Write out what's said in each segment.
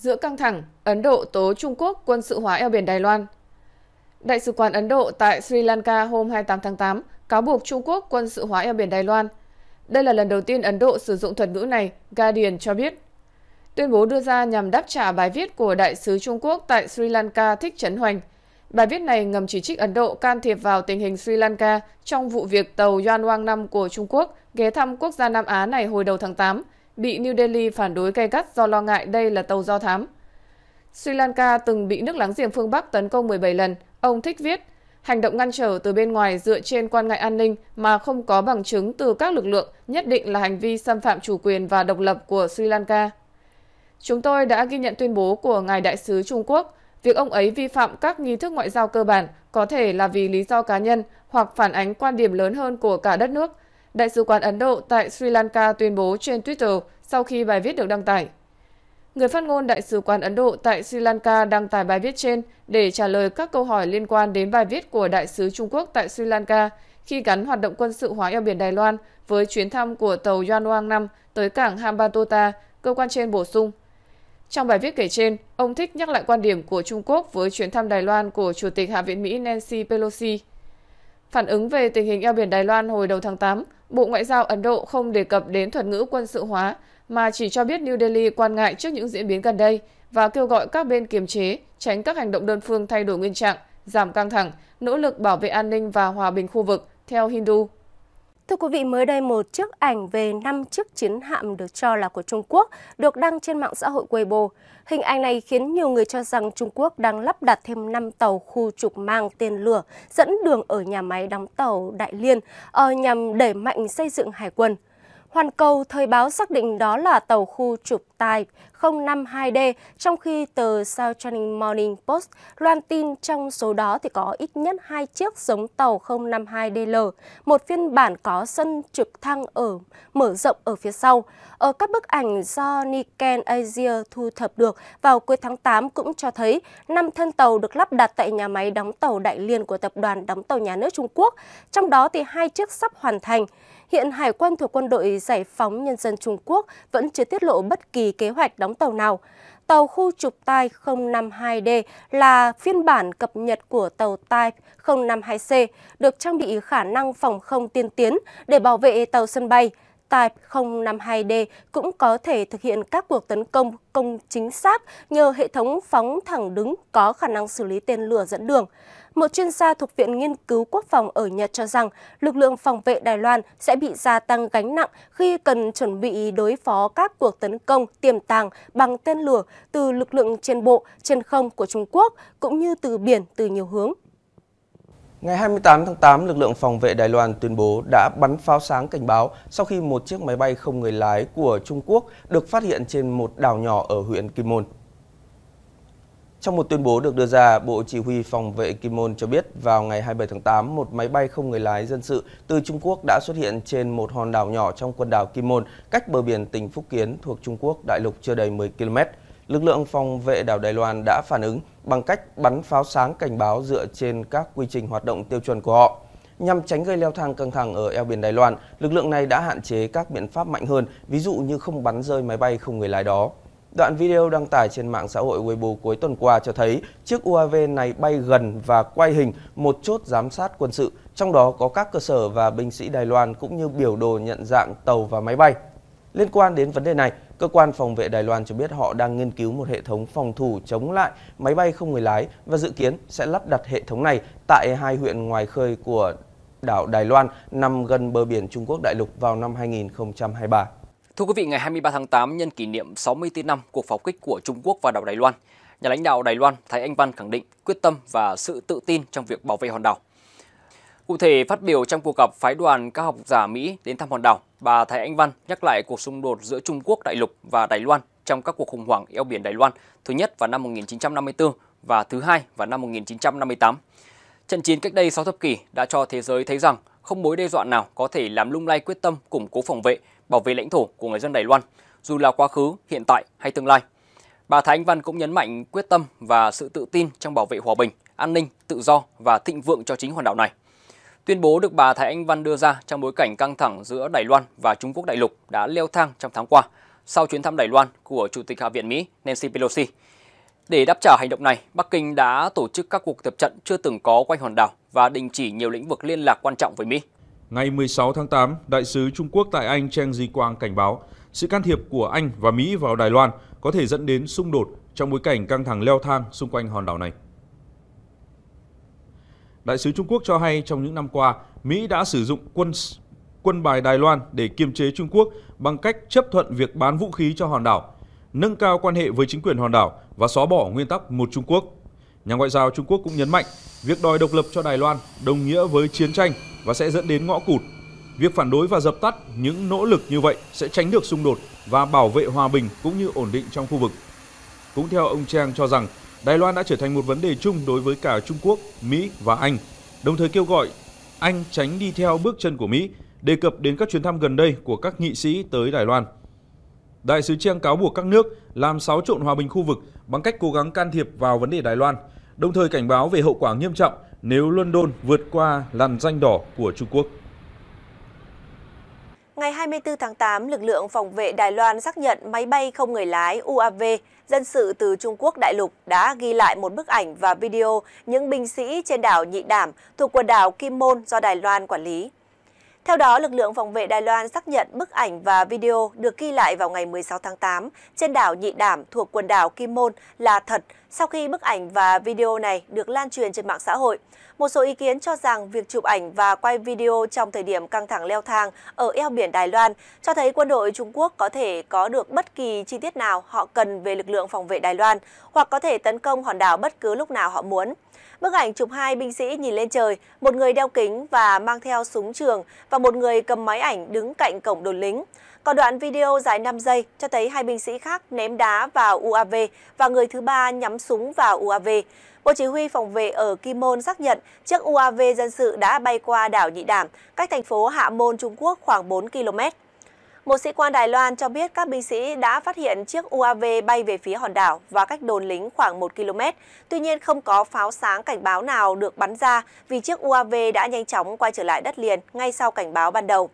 giữa căng thẳng Ấn Độ tố Trung Quốc quân sự hóa eo biển Đài Loan. Đại sứ quán Ấn Độ tại Sri Lanka hôm 28 tháng 8 cáo buộc Trung Quốc quân sự hóa eo biển Đài Loan. Đây là lần đầu tiên Ấn Độ sử dụng thuật ngữ này, Guardian cho biết. Tuyên bố đưa ra nhằm đáp trả bài viết của đại sứ Trung Quốc tại Sri Lanka Thích Trấn Hoành. Bài viết này ngầm chỉ trích Ấn Độ can thiệp vào tình hình Sri Lanka trong vụ việc tàu Yanwang 5 của Trung Quốc ghé thăm quốc gia Nam Á này hồi đầu tháng 8, bị New Delhi phản đối gay gắt do lo ngại đây là tàu do thám. Sri Lanka từng bị nước láng giềng phương Bắc tấn công 17 lần. Ông thích viết, hành động ngăn trở từ bên ngoài dựa trên quan ngại an ninh mà không có bằng chứng từ các lực lượng nhất định là hành vi xâm phạm chủ quyền và độc lập của Sri Lanka. Chúng tôi đã ghi nhận tuyên bố của Ngài Đại sứ Trung Quốc, việc ông ấy vi phạm các nghi thức ngoại giao cơ bản có thể là vì lý do cá nhân hoặc phản ánh quan điểm lớn hơn của cả đất nước. Đại sứ quán Ấn Độ tại Sri Lanka tuyên bố trên Twitter sau khi bài viết được đăng tải. Người phát ngôn Đại sứ quán Ấn Độ tại Sri Lanka đăng tải bài viết trên để trả lời các câu hỏi liên quan đến bài viết của Đại sứ Trung Quốc tại Sri Lanka khi gắn hoạt động quân sự hóa eo biển Đài Loan với chuyến thăm của tàu Yanwang 5 tới cảng Hambantota, cơ quan trên bổ sung. Trong bài viết kể trên, ông Thích nhắc lại quan điểm của Trung Quốc với chuyến thăm Đài Loan của Chủ tịch Hạ viện Mỹ Nancy Pelosi. Phản ứng về tình hình eo biển Đài Loan hồi đầu tháng 8, Bộ Ngoại giao Ấn Độ không đề cập đến thuật ngữ quân sự hóa mà chỉ cho biết New Delhi quan ngại trước những diễn biến gần đây và kêu gọi các bên kiềm chế, tránh các hành động đơn phương thay đổi nguyên trạng, giảm căng thẳng, nỗ lực bảo vệ an ninh và hòa bình khu vực, theo Hindu. Thưa quý vị, mới đây một chiếc ảnh về 5 chiếc chiến hạm được cho là của Trung Quốc được đăng trên mạng xã hội Weibo. Hình ảnh này khiến nhiều người cho rằng Trung Quốc đang lắp đặt thêm 5 tàu khu trục mang tên lửa dẫn đường ở nhà máy đóng tàu Đại Liên ờ, nhằm đẩy mạnh xây dựng hải quân. Hoàn Cầu thời báo xác định đó là tàu khu trục tài 052D, trong khi tờ South China Morning Post loan tin trong số đó thì có ít nhất hai chiếc giống tàu 052DL, một phiên bản có sân trực thăng ở mở rộng ở phía sau. Ở các bức ảnh do Nikken Asia thu thập được vào cuối tháng 8 cũng cho thấy năm thân tàu được lắp đặt tại nhà máy đóng tàu Đại Liên của tập đoàn đóng tàu nhà nước Trung Quốc, trong đó thì hai chiếc sắp hoàn thành hiện Hải quan thuộc quân đội Giải phóng Nhân dân Trung Quốc vẫn chưa tiết lộ bất kỳ kế hoạch đóng tàu nào. Tàu khu trục tai 052D là phiên bản cập nhật của tàu tai 052C, được trang bị khả năng phòng không tiên tiến để bảo vệ tàu sân bay. Type 052D cũng có thể thực hiện các cuộc tấn công công chính xác nhờ hệ thống phóng thẳng đứng có khả năng xử lý tên lửa dẫn đường. Một chuyên gia thuộc Viện Nghiên cứu Quốc phòng ở Nhật cho rằng lực lượng phòng vệ Đài Loan sẽ bị gia tăng gánh nặng khi cần chuẩn bị đối phó các cuộc tấn công tiềm tàng bằng tên lửa từ lực lượng trên bộ, trên không của Trung Quốc cũng như từ biển từ nhiều hướng. Ngày 28 tháng 8, lực lượng phòng vệ Đài Loan tuyên bố đã bắn pháo sáng cảnh báo sau khi một chiếc máy bay không người lái của Trung Quốc được phát hiện trên một đảo nhỏ ở huyện Kim Môn. Trong một tuyên bố được đưa ra, Bộ Chỉ huy Phòng vệ Kim Môn cho biết vào ngày 27 tháng 8, một máy bay không người lái dân sự từ Trung Quốc đã xuất hiện trên một hòn đảo nhỏ trong quần đảo Kim Môn, cách bờ biển tỉnh Phúc Kiến thuộc Trung Quốc đại lục chưa đầy 10 km lực lượng phòng vệ đảo Đài Loan đã phản ứng bằng cách bắn pháo sáng cảnh báo dựa trên các quy trình hoạt động tiêu chuẩn của họ. Nhằm tránh gây leo thang căng thẳng ở eo biển Đài Loan, lực lượng này đã hạn chế các biện pháp mạnh hơn, ví dụ như không bắn rơi máy bay không người lái đó. Đoạn video đăng tải trên mạng xã hội Weibo cuối tuần qua cho thấy chiếc UAV này bay gần và quay hình một chốt giám sát quân sự, trong đó có các cơ sở và binh sĩ Đài Loan cũng như biểu đồ nhận dạng tàu và máy bay. Liên quan đến vấn đề này, cơ quan phòng vệ Đài Loan cho biết họ đang nghiên cứu một hệ thống phòng thủ chống lại máy bay không người lái và dự kiến sẽ lắp đặt hệ thống này tại hai huyện ngoài khơi của đảo Đài Loan nằm gần bờ biển Trung Quốc đại lục vào năm 2023. Thưa quý vị, ngày 23 tháng 8 nhân kỷ niệm 64 năm cuộc pháo kích của Trung Quốc vào đảo Đài Loan, nhà lãnh đạo Đài Loan Thái Anh Văn khẳng định quyết tâm và sự tự tin trong việc bảo vệ hòn đảo. Cụ thể, phát biểu trong cuộc gặp phái đoàn các học giả Mỹ đến thăm hòn đảo, bà Thái Anh Văn nhắc lại cuộc xung đột giữa Trung Quốc đại lục và Đài Loan trong các cuộc khủng hoảng eo biển Đài Loan thứ nhất vào năm 1954 và thứ hai vào năm 1958. Trận chiến cách đây 6 thập kỷ đã cho thế giới thấy rằng không mối đe dọa nào có thể làm lung lay quyết tâm củng cố phòng vệ, bảo vệ lãnh thổ của người dân Đài Loan, dù là quá khứ, hiện tại hay tương lai. Bà Thái Anh Văn cũng nhấn mạnh quyết tâm và sự tự tin trong bảo vệ hòa bình, an ninh, tự do và thịnh vượng cho chính hòn đảo này. Tuyên bố được bà Thái Anh Văn đưa ra trong bối cảnh căng thẳng giữa Đài Loan và Trung Quốc đại lục đã leo thang trong tháng qua sau chuyến thăm Đài Loan của Chủ tịch Hạ viện Mỹ Nancy Pelosi. Để đáp trả hành động này, Bắc Kinh đã tổ chức các cuộc tập trận chưa từng có quanh hòn đảo và đình chỉ nhiều lĩnh vực liên lạc quan trọng với Mỹ. Ngày 16 tháng 8, Đại sứ Trung Quốc tại Anh Cheng Di quang cảnh báo sự can thiệp của Anh và Mỹ vào Đài Loan có thể dẫn đến xung đột trong bối cảnh căng thẳng leo thang xung quanh hòn đảo này. Đại sứ Trung Quốc cho hay trong những năm qua, Mỹ đã sử dụng quân quân bài Đài Loan để kiềm chế Trung Quốc bằng cách chấp thuận việc bán vũ khí cho hòn đảo, nâng cao quan hệ với chính quyền hòn đảo và xóa bỏ nguyên tắc một Trung Quốc. Nhà ngoại giao Trung Quốc cũng nhấn mạnh việc đòi độc lập cho Đài Loan đồng nghĩa với chiến tranh và sẽ dẫn đến ngõ cụt. Việc phản đối và dập tắt những nỗ lực như vậy sẽ tránh được xung đột và bảo vệ hòa bình cũng như ổn định trong khu vực. Cũng theo ông Trang cho rằng Đài Loan đã trở thành một vấn đề chung đối với cả Trung Quốc, Mỹ và Anh, đồng thời kêu gọi Anh tránh đi theo bước chân của Mỹ, đề cập đến các chuyến thăm gần đây của các nghị sĩ tới Đài Loan. Đại sứ Chiang cáo buộc các nước làm xáo trộn hòa bình khu vực bằng cách cố gắng can thiệp vào vấn đề Đài Loan, đồng thời cảnh báo về hậu quả nghiêm trọng nếu London vượt qua làn danh đỏ của Trung Quốc. Ngày 24 tháng 8, lực lượng phòng vệ Đài Loan xác nhận máy bay không người lái UAV dân sự từ Trung Quốc đại lục đã ghi lại một bức ảnh và video những binh sĩ trên đảo Nhị Đảm thuộc quần đảo Kim Môn do Đài Loan quản lý. Theo đó, lực lượng phòng vệ Đài Loan xác nhận bức ảnh và video được ghi lại vào ngày 16 tháng 8 trên đảo Nhị Đảm thuộc quần đảo Kim Môn là thật sau khi bức ảnh và video này được lan truyền trên mạng xã hội. Một số ý kiến cho rằng việc chụp ảnh và quay video trong thời điểm căng thẳng leo thang ở eo biển Đài Loan cho thấy quân đội Trung Quốc có thể có được bất kỳ chi tiết nào họ cần về lực lượng phòng vệ Đài Loan hoặc có thể tấn công hòn đảo bất cứ lúc nào họ muốn. Bức ảnh chụp hai binh sĩ nhìn lên trời, một người đeo kính và mang theo súng trường và một người cầm máy ảnh đứng cạnh cổng đồn lính. Còn đoạn video dài 5 giây cho thấy hai binh sĩ khác ném đá vào UAV và người thứ ba nhắm súng vào UAV. Bộ Chỉ huy Phòng vệ ở Kim Môn xác nhận chiếc UAV dân sự đã bay qua đảo Nhị Đảm, cách thành phố Hạ Môn, Trung Quốc khoảng 4 km. Một sĩ quan Đài Loan cho biết các binh sĩ đã phát hiện chiếc UAV bay về phía hòn đảo và cách đồn lính khoảng 1 km. Tuy nhiên không có pháo sáng cảnh báo nào được bắn ra vì chiếc UAV đã nhanh chóng quay trở lại đất liền ngay sau cảnh báo ban đầu.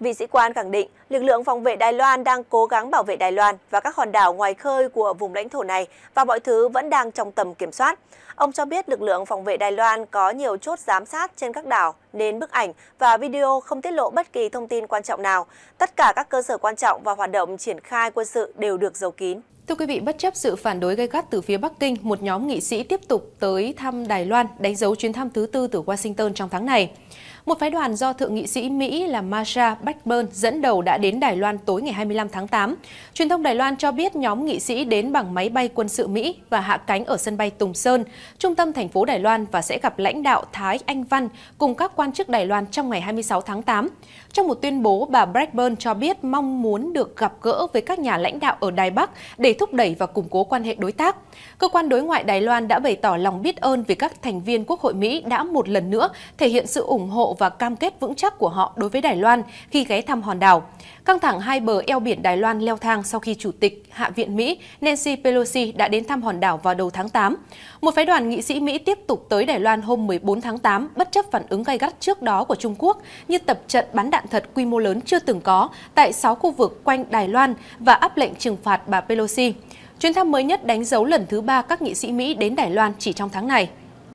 Vị sĩ quan khẳng định lực lượng phòng vệ Đài Loan đang cố gắng bảo vệ Đài Loan và các hòn đảo ngoài khơi của vùng lãnh thổ này và mọi thứ vẫn đang trong tầm kiểm soát. Ông cho biết lực lượng phòng vệ Đài Loan có nhiều chốt giám sát trên các đảo nên bức ảnh và video không tiết lộ bất kỳ thông tin quan trọng nào. Tất cả các cơ sở quan trọng và hoạt động triển khai quân sự đều được giấu kín. Thưa quý vị, bất chấp sự phản đối gây gắt từ phía Bắc Kinh, một nhóm nghị sĩ tiếp tục tới thăm Đài Loan, đánh dấu chuyến thăm thứ tư từ Washington trong tháng này. Một phái đoàn do Thượng nghị sĩ Mỹ là Marsha Blackburn dẫn đầu đã đến Đài Loan tối ngày 25 tháng 8. Truyền thông Đài Loan cho biết nhóm nghị sĩ đến bằng máy bay quân sự Mỹ và hạ cánh ở sân bay Tùng Sơn, trung tâm thành phố Đài Loan và sẽ gặp lãnh đạo Thái Anh Văn cùng các quan chức Đài Loan trong ngày 26 tháng 8. Trong một tuyên bố, bà Blackburn cho biết mong muốn được gặp gỡ với các nhà lãnh đạo ở Đài Bắc để thúc đẩy và củng cố quan hệ đối tác. Cơ quan đối ngoại Đài Loan đã bày tỏ lòng biết ơn vì các thành viên Quốc hội Mỹ đã một lần nữa thể hiện sự ủng hộ và cam kết vững chắc của họ đối với Đài Loan khi ghé thăm hòn đảo. Căng thẳng hai bờ eo biển Đài Loan leo thang sau khi Chủ tịch Hạ viện Mỹ Nancy Pelosi đã đến thăm hòn đảo vào đầu tháng 8. Một phái đoàn nghị sĩ Mỹ tiếp tục tới Đài Loan hôm 14 tháng 8 bất chấp phản ứng gay gắt trước đó của Trung Quốc như tập trận bắn đạn thật quy mô lớn chưa từng có tại 6 khu vực quanh Đài Loan và áp lệnh trừng phạt bà Pelosi. Chuyến thăm mới nhất đánh dấu lần thứ ba các nghị sĩ Mỹ đến Đài Loan chỉ trong tháng này.